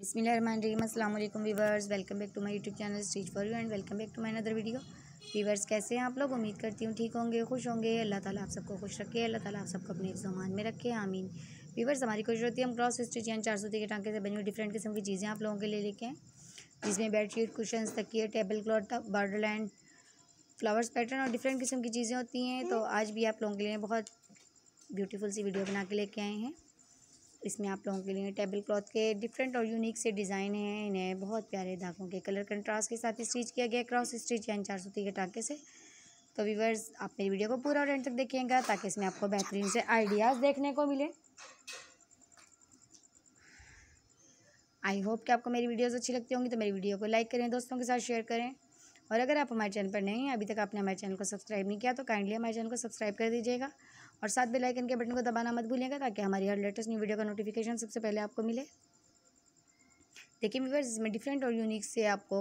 बिसमीम अल्लाम viewers welcome back to my YouTube channel stitch for you and welcome back to my other video viewers कैसे हैं आप लोग उम्मीद करती हूँ ठीक होंगे खुश होंगे अल्लाह ताला आप सबको खुश रखे अल्लाह ताला आप सबको अपने जमान में रखे आमीन वीवर्स हमारी कोशिश होती है हम क्रॉस स्टिच यानी चार सौ के टाँके से बनी हुई डिफरेंट किस्म की चीज़ें आप लोगों के लिए लेके हैं जिसमें बेड शीट कुशन तकिए table cloth border flowers pattern और डिफरेंट किस्म की चीज़ें होती हैं तो आज भी आप लोगों के लिए बहुत ब्यूटीफुल सी वीडियो बना के लेके आए हैं इसमें आप लोगों के लिए टेबल क्लॉथ के डिफरेंट और यूनिक से डिज़ाइन हैं इन्हें बहुत प्यारे धागों के कलर कंट्रास्ट के साथ स्टिच किया गया क्रॉस स्टिच यानी चार सूती के टाके से तो व्यूवर्स आप मेरी वीडियो को पूरा और एंड तक देखिएगा ताकि इसमें आपको बेहतरीन से आइडियाज़ देखने को मिले आई होप कि आपको मेरी वीडियोज़ अच्छी लगती होंगी तो मेरी वीडियो को लाइक करें दोस्तों के साथ शेयर करें और अगर आप हमारे चैनल पर नहीं हैं अभी तक आपने हमारे चैनल को सब्सक्राइब नहीं किया तो काइंडली हमारे चैनल को सब्सक्राइब कर दीजिएगा और साथ में लाइक के बटन को दबाना मत भूलिएगा ताकि हमारी हर लेटेस्ट न्यू वीडियो का नोटिफिकेशन सबसे पहले आपको मिले देखिए व्यूवर्स इसमें डिफरेंट और यूनिक से आपको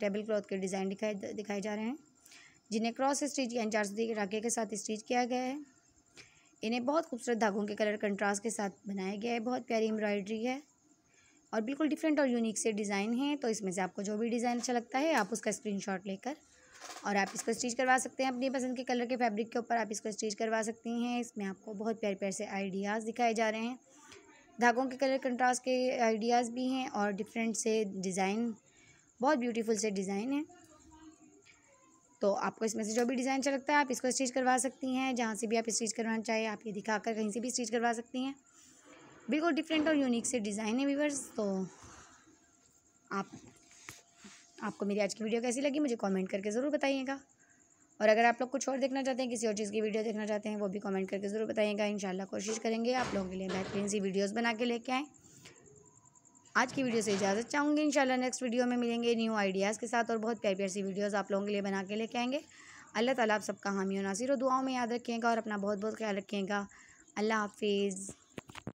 टेबल क्लॉथ के डिज़ाइन दिखाए दिखाए जा रहे हैं जिन्हें क्रॉस स्टिच या इंचार्ज राके के साथ स्टिच किया गया है इन्हें बहुत खूबसूरत धागों के कलर कंट्रास्ट के साथ बनाया गया है बहुत प्यारी एम्ब्रॉयडरी है और बिल्कुल डिफरेंट और यूनिक से डिज़ाइन है तो इसमें से आपको जो भी डिज़ाइन अच्छा लगता है आप उसका स्क्रीनशॉट लेकर और आप इसको स्टिच करवा सकते हैं अपनी पसंद के कलर के फैब्रिक के ऊपर आप इसको स्टिच करवा सकती हैं इसमें आपको बहुत प्यारे प्यारे से आइडियाज़ दिखाए जा रहे हैं धागों के कलर कंट्रास्ट के आइडियाज़ भी हैं और डिफरेंट से डिज़ाइन बहुत ब्यूटीफुल से डिज़ाइन है तो आपको इसमें से जो भी डिज़ाइन अच्छा लगता है आप इसको स्टिच करवा सकती हैं जहाँ से भी आप स्टिच करवाना चाहिए आप ये दिखाकर कहीं से भी स्टिच करवा सकती हैं बिल्कुल डिफरेंट और यूनिक से डिज़ाइन है व्यूवर्स तो आप आपको मेरी आज की वीडियो कैसी लगी मुझे कमेंट करके ज़रूर बताइएगा और अगर आप लोग कुछ और देखना चाहते हैं किसी और चीज़ की वीडियो देखना चाहते हैं वो भी कमेंट करके ज़रूर बताइएगा इन कोशिश करेंगे आप लोगों के लिए बेहतरीन सी वीडियोज़ बना के लेके आएँ आज की वीडियो से इजाज़त चाहूँगी इंशाल्लाह नेक्स्ट वीडियो में मिलेंगे न्यू आइडियाज़ के साथ और बहुत प्यार प्यार सी वीडियोज़ आप लोगों के लिए बना के लेके आएंगे अल्लाह ताला आप सबका हामी और नासिर दुआओं में याद रखिएगा और अपना बहुत बहुत ख्याल रखिएगा अल्लाह हाफिज़